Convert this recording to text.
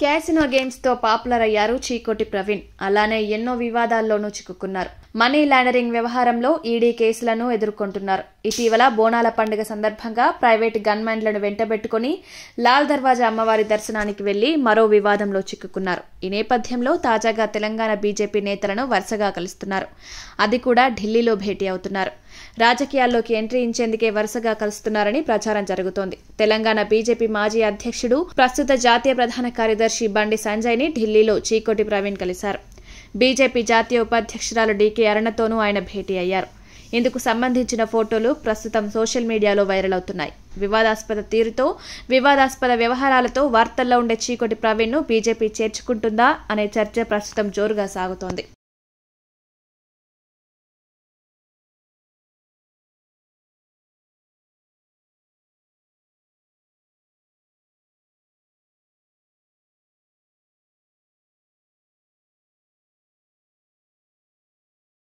casino తో popular అయ్యారు చీకోటి ప్రవీణ్ అలానే ఎన్నో వివాదాల్లోనూ చిక్కుకున్నారు మనీ లాండరింగ్ వ్యవహారంలో ఈడీ కేసులను ఎదుర్కొంటున్నారు ఇటీవల బోనాల పండుగ సందర్భంగా ప్రైవేట్ గన్మెన్లను వెంటబెట్టుకుని లాల్ దర్వాజా అమ్మవారి దర్శనానికి వెళ్లి మరో వివాదంలో చిక్కుకున్నారు ఈ నేపథ్యంలో తాజాగా తెలంగాణ బీజేపీ నేతలను వరుసగా కలుస్తున్నారు అది కూడా ఢిల్లీలో భేటీ అవుతున్నారు రాజకీయాల్లోకి ఎంట్రీ ఇచ్చేందుకే వరుసగా కలుస్తున్నారని ప్రచారం జరుగుతోంది తెలంగాణ బీజేపీ మాజీ అధ్యక్షుడు ప్రస్తుత జాతీయ ప్రధాన కార్యదర్శి బండి సంజయ్ని ఢిల్లీలో చీకోటి ప్రవీణ్ కలిశారు బీజేపీ జాతీయ ఉపాధ్యక్షురాలు డీకే అరుణతోనూ ఆయన భేటీ అయ్యారు ఇందుకు సంబంధించిన ఫోటోలు ప్రస్తుతం సోషల్ మీడియాలో వైరల్ అవుతున్నాయి వివాదాస్పద తీరుతో వివాదాస్పద వ్యవహారాలతో వార్తల్లో ఉండే చీకటి ప్రవీణ్ను బీజేపీ చేర్చుకుంటుందా అనే చర్చ ప్రస్తుతం జోరుగా సాగుతోంది